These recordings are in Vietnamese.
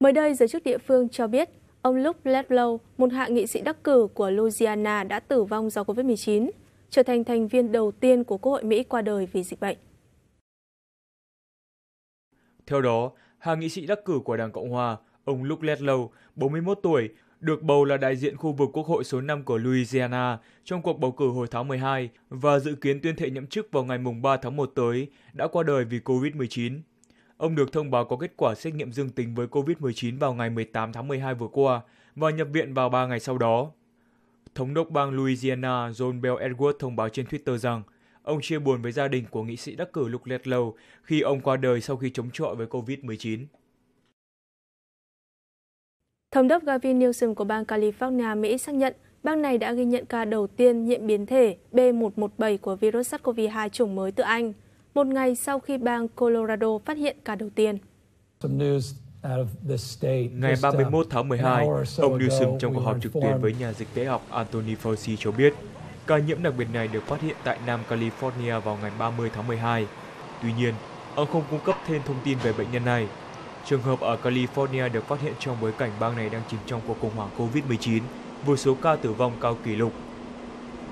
Mới đây, giới chức địa phương cho biết ông Luke Ledlow, một hạ nghị sĩ đắc cử của Louisiana đã tử vong do COVID-19, trở thành thành viên đầu tiên của Quốc hội Mỹ qua đời vì dịch bệnh. Theo đó, hạ nghị sĩ đắc cử của Đảng Cộng Hòa, ông Luke Ledlow, 41 tuổi, được bầu là đại diện khu vực Quốc hội số 5 của Louisiana trong cuộc bầu cử hồi tháng 12 và dự kiến tuyên thệ nhậm chức vào ngày 3 tháng 1 tới, đã qua đời vì COVID-19. Ông được thông báo có kết quả xét nghiệm dương tính với COVID-19 vào ngày 18 tháng 12 vừa qua và nhập viện vào 3 ngày sau đó. Thống đốc bang Louisiana John Bell Edwards thông báo trên Twitter rằng ông chia buồn với gia đình của nghị sĩ đắc cử Luke Ledlow khi ông qua đời sau khi chống chọi với COVID-19. Thống đốc Gavin Newsom của bang California, Mỹ xác nhận bang này đã ghi nhận ca đầu tiên nhiễm biến thể B117 của virus SARS-CoV-2 chủng mới từ Anh – một ngày sau khi bang Colorado phát hiện ca đầu tiên. Ngày 31 um, tháng 12, ông Newsom trong cuộc họp trực tuyến với nhà dịch tễ học Anthony Fauci cho biết ca nhiễm đặc biệt này được phát hiện tại Nam California vào ngày 30 tháng 12. Tuy nhiên, ông không cung cấp thêm thông tin về bệnh nhân này. Trường hợp ở California được phát hiện trong bối cảnh bang này đang chìm trong cuộc khủng hoảng COVID-19 với số ca tử vong cao kỷ lục.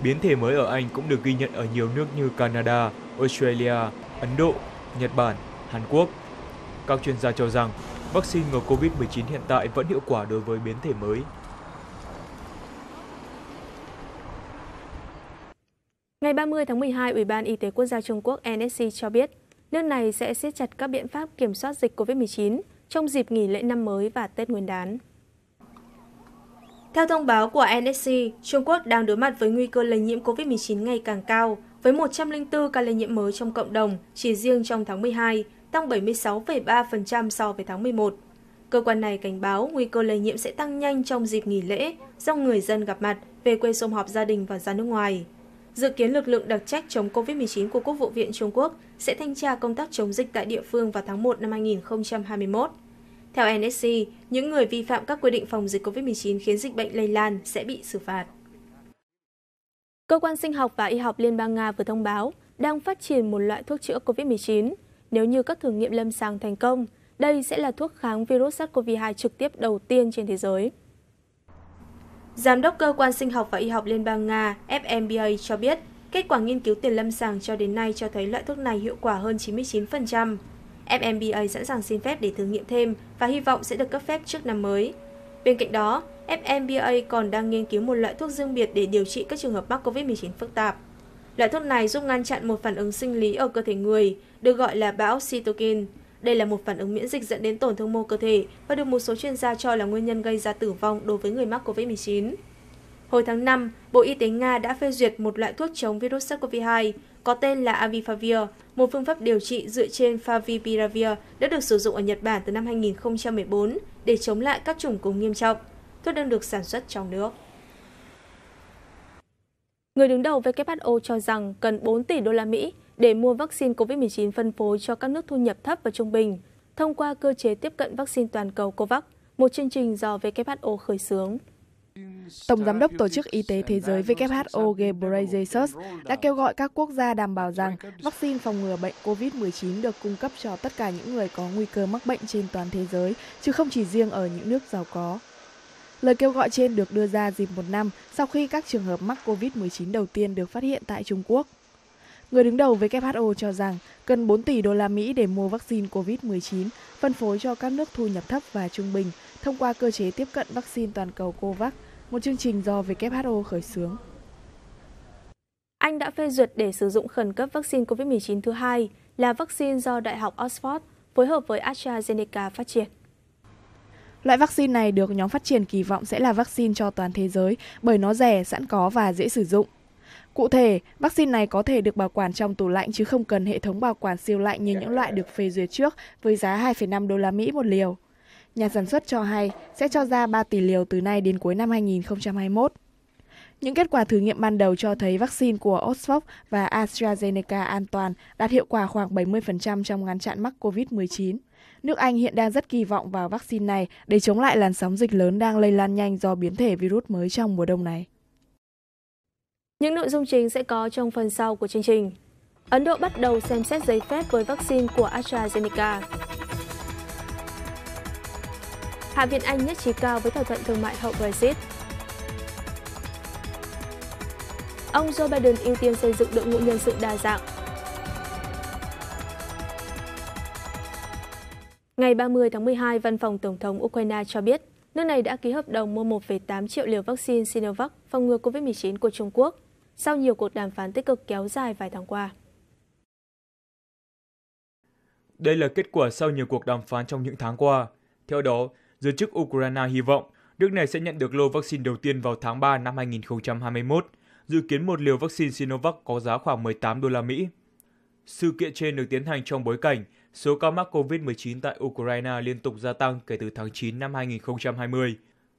Biến thể mới ở Anh cũng được ghi nhận ở nhiều nước như Canada, Australia, Ấn Độ, Nhật Bản, Hàn Quốc. Các chuyên gia cho rằng vaccine ngừa COVID-19 hiện tại vẫn hiệu quả đối với biến thể mới. Ngày 30 tháng 12, Ủy ban Y tế Quốc gia Trung Quốc NSC cho biết nước này sẽ siết chặt các biện pháp kiểm soát dịch COVID-19 trong dịp nghỉ lễ năm mới và Tết Nguyên đán. Theo thông báo của NSC, Trung Quốc đang đối mặt với nguy cơ lây nhiễm COVID-19 ngày càng cao với 104 ca lây nhiễm mới trong cộng đồng chỉ riêng trong tháng 12, tăng 76,3% so với tháng 11. Cơ quan này cảnh báo nguy cơ lây nhiễm sẽ tăng nhanh trong dịp nghỉ lễ do người dân gặp mặt về quê xung họp gia đình và ra nước ngoài. Dự kiến lực lượng đặc trách chống COVID-19 của Quốc vụ viện Trung Quốc sẽ thanh tra công tác chống dịch tại địa phương vào tháng 1 năm 2021. Theo NSC, những người vi phạm các quy định phòng dịch COVID-19 khiến dịch bệnh lây lan sẽ bị xử phạt. Cơ quan Sinh học và Y học Liên bang Nga vừa thông báo đang phát triển một loại thuốc chữa COVID-19. Nếu như các thử nghiệm lâm sàng thành công, đây sẽ là thuốc kháng virus SARS-CoV-2 trực tiếp đầu tiên trên thế giới. Giám đốc Cơ quan Sinh học và Y học Liên bang Nga FMBA cho biết, kết quả nghiên cứu tiền lâm sàng cho đến nay cho thấy loại thuốc này hiệu quả hơn 99%. FMBA sẵn sàng xin phép để thử nghiệm thêm và hy vọng sẽ được cấp phép trước năm mới. Bên cạnh đó, FMBA còn đang nghiên cứu một loại thuốc riêng biệt để điều trị các trường hợp mắc COVID-19 phức tạp. Loại thuốc này giúp ngăn chặn một phản ứng sinh lý ở cơ thể người, được gọi là bão cytokine. Đây là một phản ứng miễn dịch dẫn đến tổn thương mô cơ thể và được một số chuyên gia cho là nguyên nhân gây ra tử vong đối với người mắc COVID-19. Hồi tháng 5, Bộ Y tế Nga đã phê duyệt một loại thuốc chống virus SARS-CoV-2 có tên là Avifavir, một phương pháp điều trị dựa trên favipiravir đã được sử dụng ở Nhật Bản từ năm 2014 để chống lại các chủng cúm nghiêm trọng. Thuốc đang được sản xuất trong nước. Người đứng đầu WHO cho rằng cần 4 tỷ đô la Mỹ để mua vaccine COVID-19 phân phối cho các nước thu nhập thấp và trung bình thông qua cơ chế tiếp cận vaccine toàn cầu COVAX, một chương trình do WHO khởi xướng. Tổng Giám đốc Tổ chức Y tế Thế giới WHO Ghebreyesus Jesus đã kêu gọi các quốc gia đảm bảo rằng vaccine phòng ngừa bệnh COVID-19 được cung cấp cho tất cả những người có nguy cơ mắc bệnh trên toàn thế giới, chứ không chỉ riêng ở những nước giàu có. Lời kêu gọi trên được đưa ra dịp một năm sau khi các trường hợp mắc COVID-19 đầu tiên được phát hiện tại Trung Quốc. Người đứng đầu WHO cho rằng cần 4 tỷ đô la Mỹ để mua vaccine COVID-19, phân phối cho các nước thu nhập thấp và trung bình thông qua cơ chế tiếp cận vaccine toàn cầu COVAX – một chương trình do WHO khởi xướng. Anh đã phê duyệt để sử dụng khẩn cấp vaccine COVID-19 thứ hai là vaccine do Đại học Oxford phối hợp với AstraZeneca phát triển. Loại vaccine này được nhóm phát triển kỳ vọng sẽ là vaccine cho toàn thế giới bởi nó rẻ, sẵn có và dễ sử dụng. Cụ thể, vaccine này có thể được bảo quản trong tủ lạnh chứ không cần hệ thống bảo quản siêu lạnh như những loại được phê duyệt trước với giá 2,5 đô la Mỹ một liều. Nhà sản xuất cho hay sẽ cho ra 3 tỷ liều từ nay đến cuối năm 2021. Những kết quả thử nghiệm ban đầu cho thấy vaccine của Oxford và AstraZeneca an toàn đạt hiệu quả khoảng 70% trong ngăn chặn mắc COVID-19. Nước Anh hiện đang rất kỳ vọng vào vaccine này để chống lại làn sóng dịch lớn đang lây lan nhanh do biến thể virus mới trong mùa đông này. Những nội dung chính sẽ có trong phần sau của chương trình. Ấn Độ bắt đầu xem xét giấy phép với vaccine của AstraZeneca. Hạ viện Anh nhất trí cao với thỏa thuận thương mại hậu Brexit. Ông Joe Biden ưu tiên xây dựng đội ngũ nhân sự đa dạng. Ngày 30 tháng 12, Văn phòng Tổng thống Ukraine cho biết nước này đã ký hợp đồng mua 1,8 triệu liều vaccine Sinovac phòng ngừa COVID-19 của Trung Quốc sau nhiều cuộc đàm phán tích cực kéo dài vài tháng qua. Đây là kết quả sau nhiều cuộc đàm phán trong những tháng qua. Theo đó, giới chức Ukraine hy vọng nước này sẽ nhận được lô vaccine đầu tiên vào tháng 3 năm 2021, dự kiến một liều vaccine Sinovac có giá khoảng 18 đô la Mỹ. Sự kiện trên được tiến hành trong bối cảnh số ca mắc COVID-19 tại Ukraine liên tục gia tăng kể từ tháng 9 năm 2020.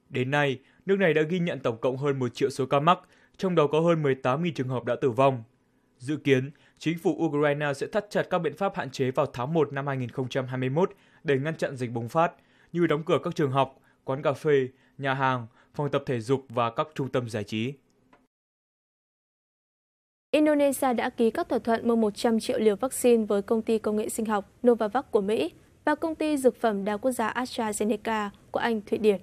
Đến nay, nước này đã ghi nhận tổng cộng hơn 1 triệu số ca mắc, trong đó có hơn 18.000 trường hợp đã tử vong. Dự kiến, chính phủ Ukraine sẽ thắt chặt các biện pháp hạn chế vào tháng 1 năm 2021 để ngăn chặn dịch bùng phát – như đóng cửa các trường học, quán cà phê, nhà hàng, phòng tập thể dục và các trung tâm giải trí. Indonesia đã ký các thỏa thuận mua 100 triệu liều vaccine với công ty công nghệ sinh học Novavax của Mỹ và công ty dược phẩm đa quốc gia AstraZeneca của Anh, Thụy Điển.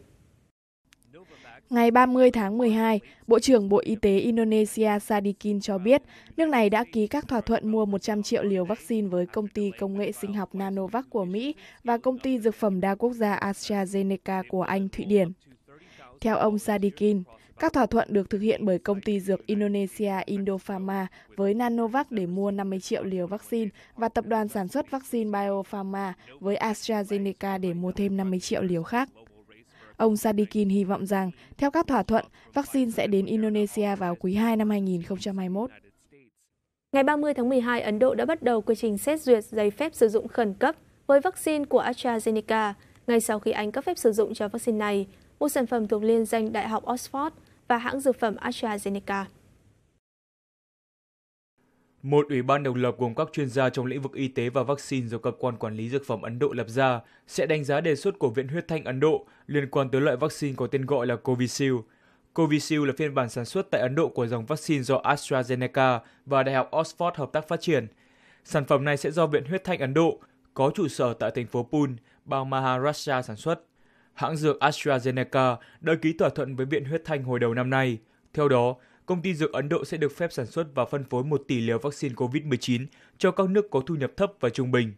Ngày 30 tháng 12, Bộ trưởng Bộ Y tế Indonesia Sadikin cho biết nước này đã ký các thỏa thuận mua 100 triệu liều vaccine với công ty công nghệ sinh học Nanovac của Mỹ và công ty dược phẩm đa quốc gia AstraZeneca của Anh Thụy Điển. Theo ông Sadikin, các thỏa thuận được thực hiện bởi công ty dược Indonesia Indopharma với Nanovac để mua 50 triệu liều vaccine và tập đoàn sản xuất vaccine Biopharma với AstraZeneca để mua thêm 50 triệu liều khác. Ông Sadikin hy vọng rằng, theo các thỏa thuận, vaccine sẽ đến Indonesia vào quý 2 năm 2021. Ngày 30 tháng 12, Ấn Độ đã bắt đầu quy trình xét duyệt giấy phép sử dụng khẩn cấp với vaccine của AstraZeneca, ngay sau khi Anh cấp phép sử dụng cho vaccine này, một sản phẩm thuộc liên danh Đại học Oxford và hãng dược phẩm AstraZeneca. Một ủy ban độc lập gồm các chuyên gia trong lĩnh vực y tế và vaccine do cơ quan quản lý dược phẩm Ấn Độ lập ra sẽ đánh giá đề xuất của Viện Huyết Thanh Ấn Độ liên quan tới loại vaccine có tên gọi là Covishield. Covishield là phiên bản sản xuất tại Ấn Độ của dòng vaccine do AstraZeneca và Đại học Oxford hợp tác phát triển. Sản phẩm này sẽ do Viện Huyết Thanh Ấn Độ, có trụ sở tại thành phố Pune, bang Maharashtra sản xuất. Hãng dược AstraZeneca đã ký thỏa thuận với Viện Huyết Thanh hồi đầu năm nay. Theo đó, công ty dược Ấn Độ sẽ được phép sản xuất và phân phối 1 tỷ liều vaccine COVID-19 cho các nước có thu nhập thấp và trung bình.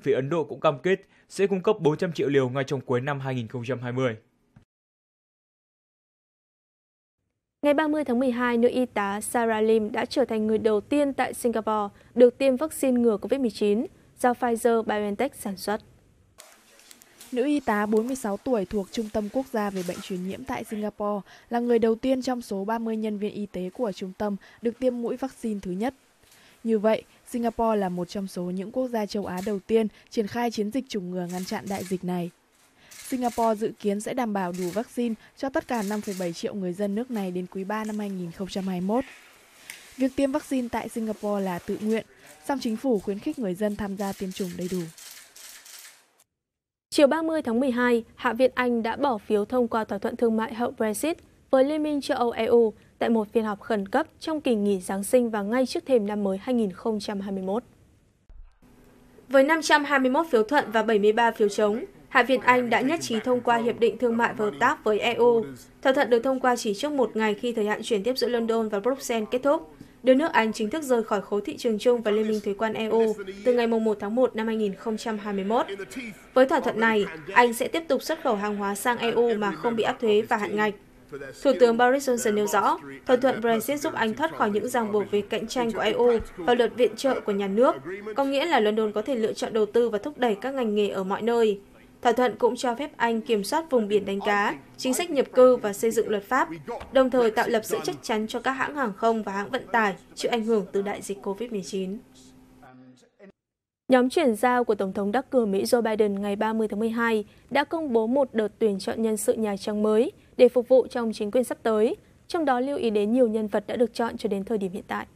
Phía Ấn Độ cũng cam kết sẽ cung cấp 400 triệu liều ngay trong cuối năm 2020. Ngày 30 tháng 12, nữ y tá Sarah Lim đã trở thành người đầu tiên tại Singapore được tiêm vaccine ngừa COVID-19 do Pfizer-BioNTech sản xuất. Nữ y tá 46 tuổi thuộc Trung tâm Quốc gia về bệnh truyền nhiễm tại Singapore là người đầu tiên trong số 30 nhân viên y tế của trung tâm được tiêm mũi vaccine thứ nhất. Như vậy, Singapore là một trong số những quốc gia châu Á đầu tiên triển khai chiến dịch chủng ngừa ngăn chặn đại dịch này. Singapore dự kiến sẽ đảm bảo đủ vaccine cho tất cả 5,7 triệu người dân nước này đến quý 3 năm 2021. Việc tiêm vaccine tại Singapore là tự nguyện, song chính phủ khuyến khích người dân tham gia tiêm chủng đầy đủ. Chiều 30 tháng 12, Hạ viện Anh đã bỏ phiếu thông qua thỏa thuận thương mại hậu Brexit với Liên minh châu Âu EU tại một phiên họp khẩn cấp trong kỳ nghỉ Giáng sinh và ngay trước thềm năm mới 2021. Với 521 phiếu thuận và 73 phiếu chống, Hạ viện Anh đã nhất trí thông qua Hiệp định Thương mại và Hợp tác với EU. Thỏa thuận được thông qua chỉ trước một ngày khi thời hạn chuyển tiếp giữa London và Bruxelles kết thúc đưa nước Anh chính thức rời khỏi khối thị trường chung và Liên minh thuế quan EU từ ngày 1 tháng 1 năm 2021. Với thỏa thuận này, Anh sẽ tiếp tục xuất khẩu hàng hóa sang EU mà không bị áp thuế và hạn ngạch. Thủ tướng Boris Johnson nêu rõ, thỏa thuận Brexit giúp Anh thoát khỏi những ràng buộc về cạnh tranh của EU và luật viện trợ của nhà nước, có nghĩa là London có thể lựa chọn đầu tư và thúc đẩy các ngành nghề ở mọi nơi. Thỏa thuận cũng cho phép Anh kiểm soát vùng biển đánh cá, chính sách nhập cư và xây dựng luật pháp, đồng thời tạo lập sự chắc chắn cho các hãng hàng không và hãng vận tải chịu ảnh hưởng từ đại dịch COVID-19. Nhóm chuyển giao của Tổng thống đắc cử Mỹ Joe Biden ngày 30 tháng 12 đã công bố một đợt tuyển chọn nhân sự Nhà Trắng mới để phục vụ trong chính quyền sắp tới, trong đó lưu ý đến nhiều nhân vật đã được chọn cho đến thời điểm hiện tại.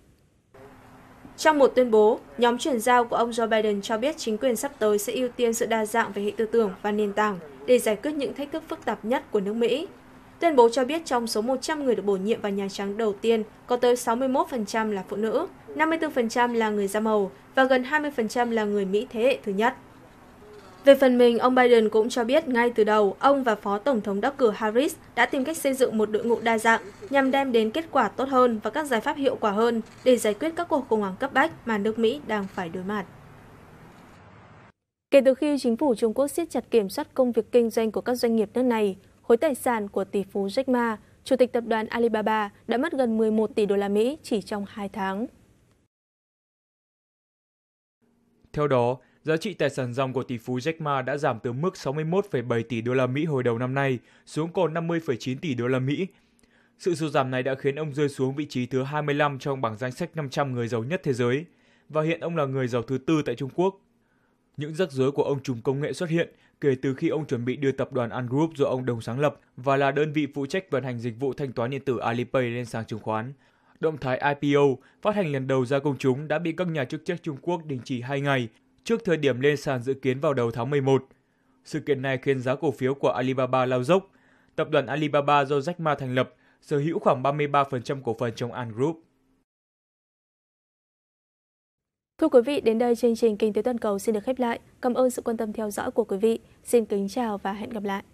Trong một tuyên bố, nhóm chuyển giao của ông Joe Biden cho biết chính quyền sắp tới sẽ ưu tiên sự đa dạng về hệ tư tưởng và nền tảng để giải quyết những thách thức phức tạp nhất của nước Mỹ. Tuyên bố cho biết trong số 100 người được bổ nhiệm vào Nhà Trắng đầu tiên, có tới 61% là phụ nữ, 54% là người da màu và gần 20% là người Mỹ thế hệ thứ nhất. Về phần mình, ông Biden cũng cho biết ngay từ đầu, ông và Phó Tổng thống đắc cử Harris đã tìm cách xây dựng một đội ngũ đa dạng nhằm đem đến kết quả tốt hơn và các giải pháp hiệu quả hơn để giải quyết các cuộc khủng hoảng cấp bách mà nước Mỹ đang phải đối mặt. Kể từ khi chính phủ Trung Quốc siết chặt kiểm soát công việc kinh doanh của các doanh nghiệp nước này, khối tài sản của tỷ phú Jack Ma, chủ tịch tập đoàn Alibaba đã mất gần 11 tỷ đô la Mỹ chỉ trong 2 tháng. Theo đó, Giá trị tài sản dòng của tỷ phú Jack Ma đã giảm từ mức 61,7 tỷ đô la Mỹ hồi đầu năm nay xuống còn 50,9 tỷ đô la Mỹ. Sự sụt giảm này đã khiến ông rơi xuống vị trí thứ 25 trong bảng danh sách 500 người giàu nhất thế giới và hiện ông là người giàu thứ tư tại Trung Quốc. Những rắc rối của ông trùm công nghệ xuất hiện kể từ khi ông chuẩn bị đưa tập đoàn Ant Group do ông đồng sáng lập và là đơn vị phụ trách vận hành dịch vụ thanh toán điện tử Alipay lên sàn chứng khoán. Động thái IPO phát hành lần đầu ra công chúng đã bị các nhà chức trách Trung Quốc đình chỉ 2 ngày trước thời điểm lên sàn dự kiến vào đầu tháng 11. Sự kiện này khiến giá cổ phiếu của Alibaba lao dốc. Tập đoàn Alibaba do Jack Ma thành lập sở hữu khoảng 33% cổ phần trong Ant Group. Thưa quý vị, đến đây chương trình Kinh tế toàn cầu xin được khép lại. Cảm ơn sự quan tâm theo dõi của quý vị. Xin kính chào và hẹn gặp lại.